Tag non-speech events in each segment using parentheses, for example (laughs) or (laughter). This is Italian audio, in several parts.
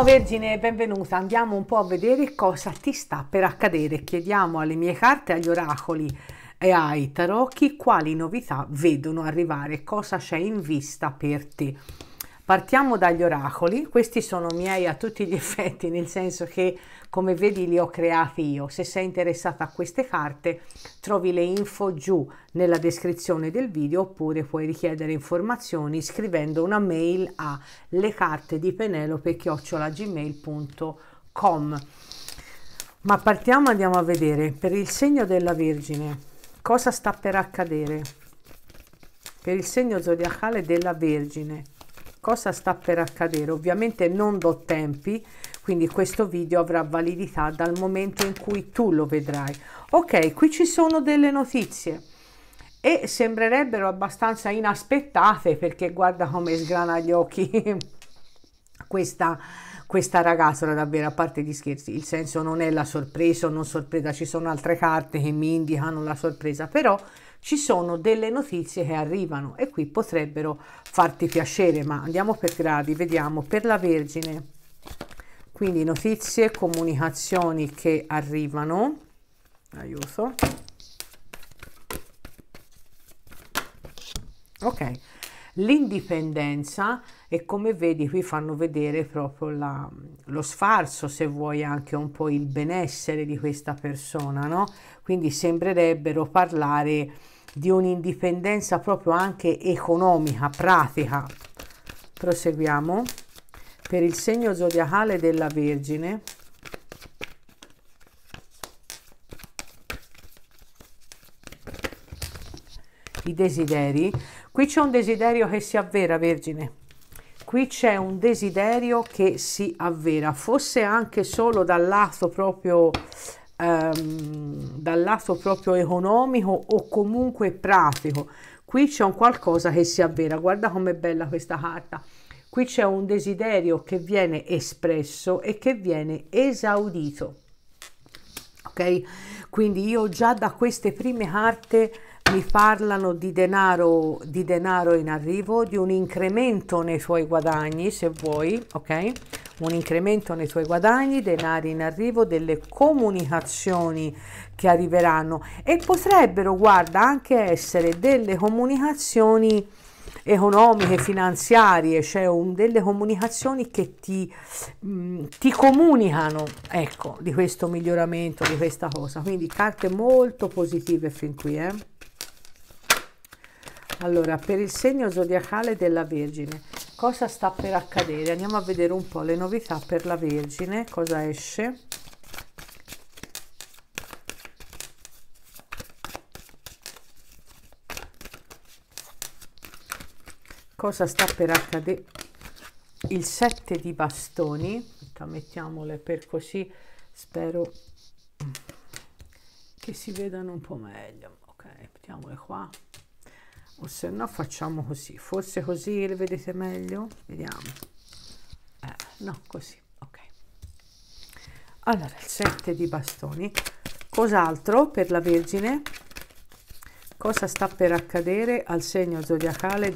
Ciao Vergine, benvenuta. Andiamo un po' a vedere cosa ti sta per accadere. Chiediamo alle mie carte, agli oracoli e ai tarocchi quali novità vedono arrivare, cosa c'è in vista per te. Partiamo dagli oracoli, questi sono miei a tutti gli (laughs) effetti, nel senso che come vedi li ho creati io. Se sei interessata a queste carte trovi le info giù nella descrizione del video oppure puoi richiedere informazioni scrivendo una mail a lecarte gmail.com. Ma partiamo andiamo a vedere per il segno della Vergine cosa sta per accadere. Per il segno zodiacale della Vergine cosa sta per accadere ovviamente non do tempi quindi questo video avrà validità dal momento in cui tu lo vedrai ok qui ci sono delle notizie e sembrerebbero abbastanza inaspettate perché guarda come sgrana gli occhi (laughs) questa questa ragazza davvero a parte gli scherzi il senso non è la sorpresa o non sorpresa ci sono altre carte che mi indicano la sorpresa però ci sono delle notizie che arrivano e qui potrebbero farti piacere, ma andiamo per gradi, vediamo per la Vergine. Quindi notizie, comunicazioni che arrivano, aiuto. Ok, l'indipendenza e come vedi qui fanno vedere proprio la, lo sfarzo, se vuoi anche un po' il benessere di questa persona, no? Quindi sembrerebbero parlare di un'indipendenza proprio anche economica, pratica. Proseguiamo. Per il segno zodiacale della Vergine, desideri, qui c'è un desiderio che si avvera, Vergine. Qui c'è un desiderio che si avvera, fosse anche solo dal lato proprio Um, dal lato proprio economico o comunque pratico. Qui c'è un qualcosa che si avvera, guarda com'è bella questa carta. Qui c'è un desiderio che viene espresso e che viene esaudito. Ok? Quindi io già da queste prime carte mi parlano di denaro, di denaro in arrivo, di un incremento nei suoi guadagni, se vuoi, ok? Un incremento nei suoi guadagni, denari in arrivo, delle comunicazioni che arriveranno e potrebbero, guarda, anche essere delle comunicazioni economiche, finanziarie, cioè un, delle comunicazioni che ti, mh, mm, ti comunicano ecco, di questo miglioramento, di questa cosa. Quindi carte molto positive fin qui. Eh? Allora, per il segno zodiacale della Vergine, cosa sta per accadere? Andiamo a vedere un po' le novità per la Vergine, cosa esce. Cosa sta per accadere? Il 7 di bastoni, mettiamole per così, spero che si vedano un po' meglio. Ok, mettiamole qua o se no facciamo così forse così le vedete meglio vediamo eh, no così ok allora il 7 di bastoni cos'altro per la vergine cosa sta per accadere al segno zodiacale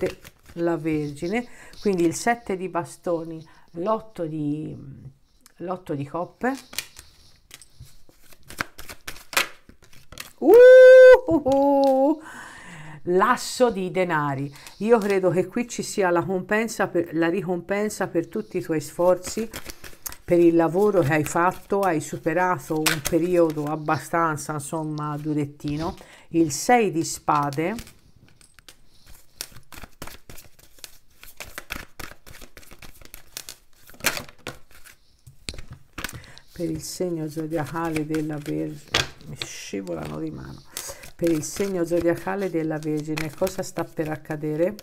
della vergine quindi il 7 di bastoni l'8 di l'8 di coppe uh, uh, uh lasso di denari. Io credo che qui ci sia la, per, la ricompensa per tutti i tuoi sforzi, per il lavoro che hai fatto, hai superato un periodo abbastanza, insomma, durettino. Il 6 di spade, per il segno zodiacale della Vergine mi scivolano di mano per il segno zodiacale della Vergine. Cosa sta per accadere?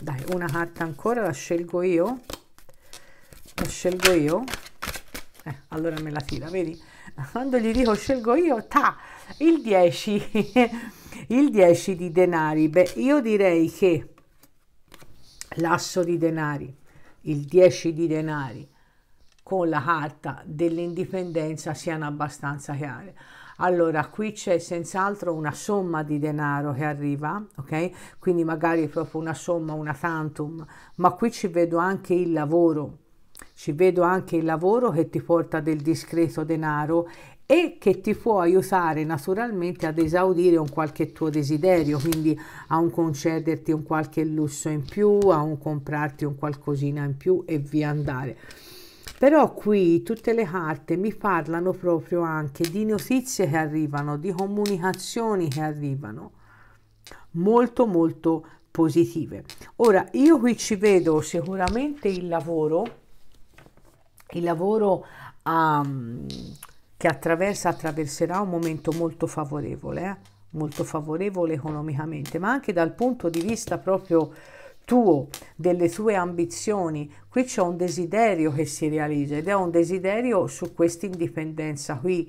Dai, una carta ancora, la scelgo io. La scelgo io. Eh, allora me la tira, vedi? Quando gli dico scelgo io, ta, il 10, (laughs) il 10 di denari. Beh, io direi che l'asso di denari il 10 di denari con la carta dell'indipendenza siano abbastanza chiare. Allora, qui c'è senz'altro una somma di denaro che arriva, ok? Quindi magari proprio una somma, una tantum, ma qui ci vedo anche il lavoro, ci vedo anche il lavoro che ti porta del discreto denaro e che ti può aiutare naturalmente ad esaudire un qualche tuo desiderio, quindi a un concederti un qualche lusso in più, a un comprarti un qualcosina in più e via andare. Però qui tutte le carte mi parlano proprio anche di notizie che arrivano, di comunicazioni che arrivano, molto molto positive. Ora io qui ci vedo sicuramente il lavoro, il lavoro a... Um, ehm, che attraversa, attraverserà un momento molto favorevole, eh? molto favorevole economicamente, ma anche dal punto di vista proprio tuo, delle tue ambizioni. Qui c'è un desiderio che si realizza ed è un desiderio su questa indipendenza qui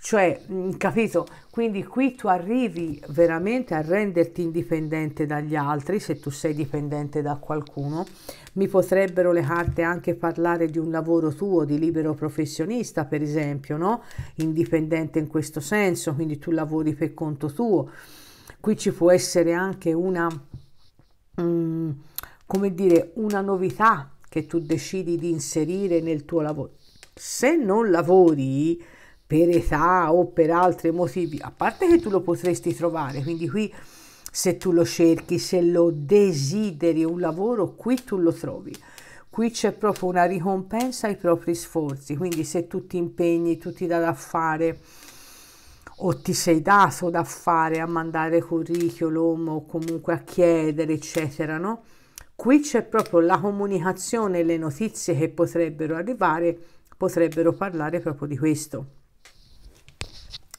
cioè, mm, capito? Quindi qui tu arrivi veramente a renderti indipendente dagli altri, se tu sei dipendente da qualcuno. Mi potrebbero le carte anche parlare di un lavoro tuo, di libero professionista, per esempio, no? Indipendente in questo senso, quindi tu lavori per conto tuo. Qui ci può essere anche una, mh, mm, come dire, una novità che tu decidi di inserire nel tuo lavoro. Se non lavori, per età o per altri motivi, a parte che tu lo potresti trovare, quindi qui se tu lo cerchi, se lo desideri un lavoro, qui tu lo trovi. Qui c'è proprio una ricompensa ai propri sforzi, quindi se tu ti impegni, tu ti dai da fare o ti sei dato da fare a mandare curriculum o comunque a chiedere, eccetera, no? Qui c'è proprio la comunicazione, le notizie che potrebbero arrivare, potrebbero parlare proprio di questo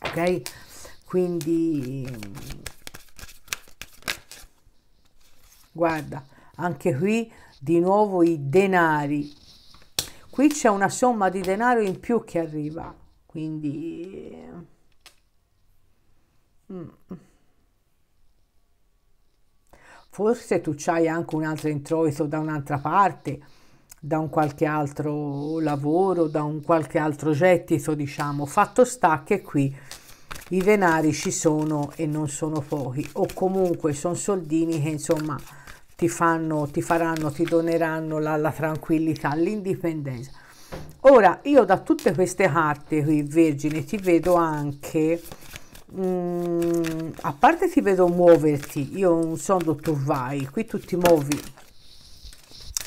ok quindi guarda anche qui di nuovo i denari qui c'è una somma di denaro in più che arriva quindi mm. forse tu hai anche un altro introito da un'altra parte da un qualche altro lavoro, da un qualche altro gettito, diciamo. Fatto sta che qui i denari ci sono e non sono pochi, o comunque sono soldini che insomma ti fanno, ti faranno, ti doneranno la, la tranquillità, l'indipendenza. Ora, io da tutte queste carte qui, Vergine, ti vedo anche, mh, mm, a parte ti vedo muoverti, io non so dove tu vai, qui tu ti muovi,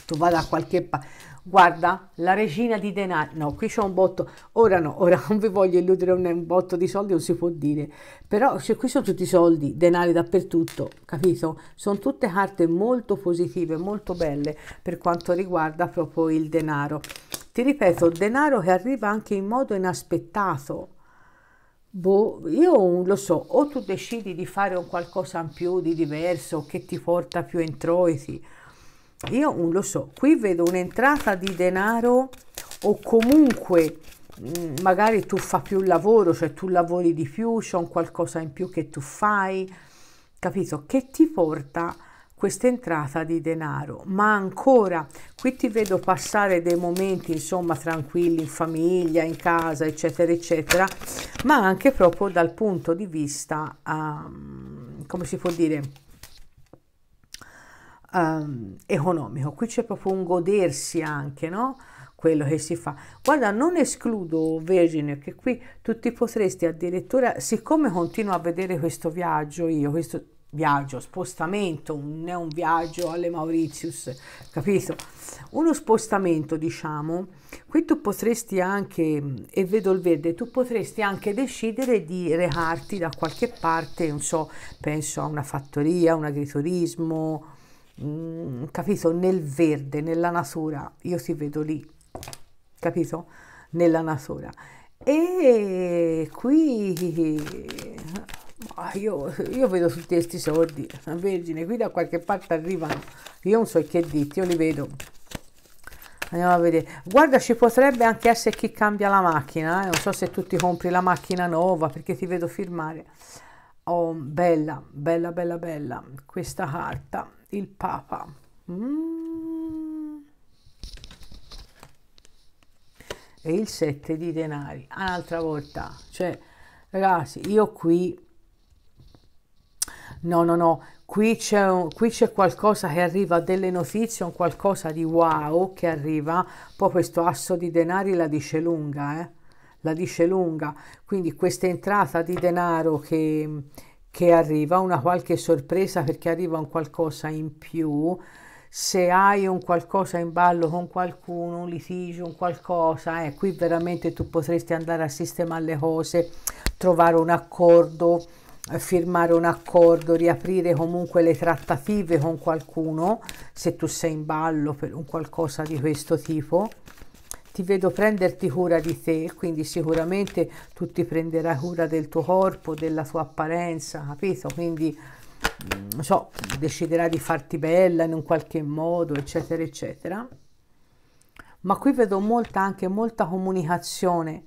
tu va a qualche parte. Guarda, la regina di denaro. no, qui c'è un botto, ora no, ora non vi voglio illudere un botto di soldi, non si può dire, però cioè, qui sono tutti soldi, denari dappertutto, capito? Sono tutte carte molto positive, molto belle per quanto riguarda proprio il denaro. Ti ripeto, denaro che arriva anche in modo inaspettato, Boh, io lo so, o tu decidi di fare un qualcosa in più, di diverso, che ti porta più introiti, io non lo so qui vedo un'entrata di denaro o comunque mm, magari tu fai più lavoro cioè tu lavori di più c'è un qualcosa in più che tu fai capito che ti porta questa entrata di denaro ma ancora qui ti vedo passare dei momenti insomma tranquilli in famiglia in casa eccetera eccetera ma anche proprio dal punto di vista um, come si può dire um, economico, qui c'è proprio un godersi anche, no? quello che si fa. Guarda, non escludo, Vergine, che qui tu ti potresti addirittura, siccome continuo a vedere questo viaggio io, questo viaggio, spostamento, non è un viaggio alle Mauritius, capito? Uno spostamento, diciamo, qui tu potresti anche, e vedo il verde, tu potresti anche decidere di recarti da qualche parte, non so, penso a una fattoria, un agriturismo, Mm, capito? Nel verde, nella natura, io si vedo lì, capito? Nella natura. E qui io, io, vedo tutti questi soldi, Vergine, qui da qualche parte arrivano, io non so che diti, io li vedo. Andiamo a vedere. Guarda, ci potrebbe anche essere chi cambia la macchina, eh? non so se tu ti compri la macchina nuova perché ti vedo firmare. Oh, bella, bella, bella, bella questa carta il Papa. Mm. E il 7 di denari, un'altra volta. Cioè, ragazzi, io qui... No, no, no, qui c'è, qualcosa che arriva, delle notizie, un qualcosa di wow che arriva. Poi questo asso di denari la dice lunga, eh? La dice lunga. Quindi questa entrata di denaro che che arriva, una qualche sorpresa perché arriva un qualcosa in più, se hai un qualcosa in ballo con qualcuno, un litigio, un qualcosa, eh, qui veramente tu potresti andare a sistemare le cose, trovare un accordo, eh, firmare un accordo, riaprire comunque le trattative con qualcuno, se tu sei in ballo per un qualcosa di questo tipo ti vedo prenderti cura di te quindi sicuramente tu ti prenderai cura del tuo corpo, della tua apparenza, capito? Quindi mm, non so, deciderai di farti bella in un qualche modo, eccetera, eccetera. Ma qui vedo molta anche molta comunicazione,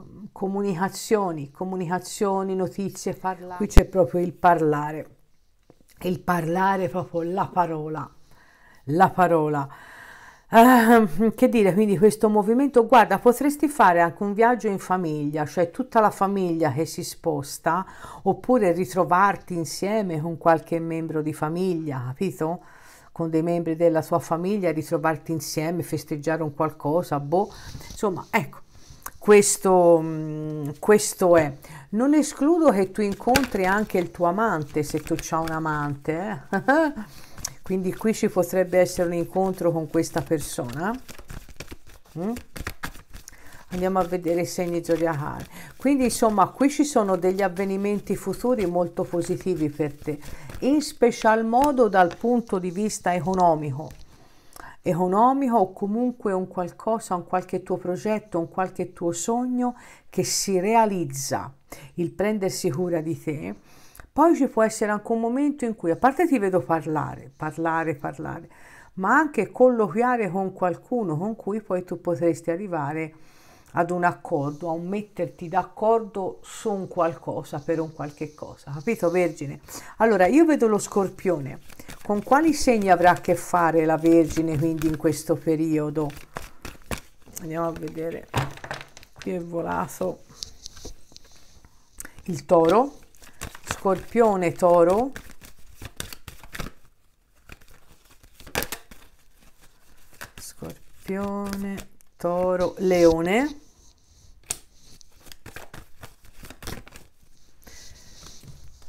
mm, comunicazioni, comunicazioni, notizie, parlare. Qui c'è proprio il parlare. Il parlare proprio la parola, la parola Uh, che dire, quindi questo movimento, guarda, potresti fare anche un viaggio in famiglia, cioè tutta la famiglia che si sposta, oppure ritrovarti insieme con qualche membro di famiglia, capito? Con dei membri della tua famiglia, ritrovarti insieme, festeggiare un qualcosa, boh, insomma, ecco. Questo, mm, questo è. Non escludo che tu incontri anche il tuo amante, se tu c'hai un amante. Eh? (laughs) quindi qui ci potrebbe essere un incontro con questa persona mm? andiamo a vedere i segni zodiacali quindi insomma qui ci sono degli avvenimenti futuri molto positivi per te in special modo dal punto di vista economico economico o comunque un qualcosa, un qualche tuo progetto, un qualche tuo sogno che si realizza, il prendersi cura di te poi ci può essere anche un momento in cui, a parte ti vedo parlare, parlare, parlare, ma anche colloquiare con qualcuno con cui poi tu potresti arrivare ad un accordo, a un metterti d'accordo su un qualcosa, per un qualche cosa, capito Vergine? Allora, io vedo lo scorpione, con quali segni avrà a che fare la Vergine quindi in questo periodo? Andiamo a vedere, qui è volato il toro, scorpione toro scorpione toro leone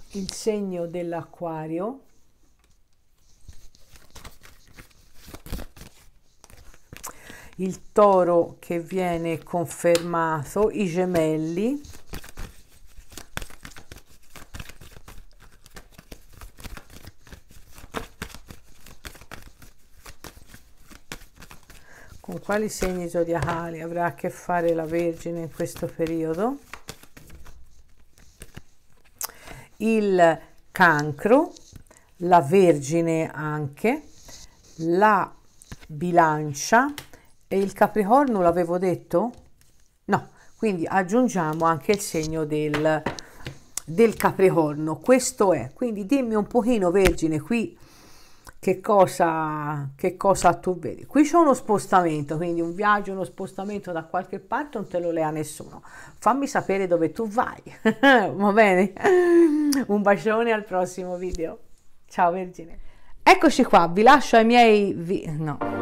il segno dell'acquario il toro che viene confermato i gemelli quali segni zodiacali avrà a che fare la Vergine in questo periodo. Il cancro, la Vergine anche, la bilancia e il capricorno l'avevo detto? No, quindi aggiungiamo anche il segno del, del capricorno, questo è. Quindi dimmi un pochino Vergine qui che cosa, che cosa tu vedi. Qui c'è uno spostamento, quindi un viaggio, uno spostamento da qualche parte non te lo lea nessuno. Fammi sapere dove tu vai, (laughs) va bene? Un bacione al prossimo video. Ciao Vergine. Eccoci qua, vi lascio ai miei... Vi- no.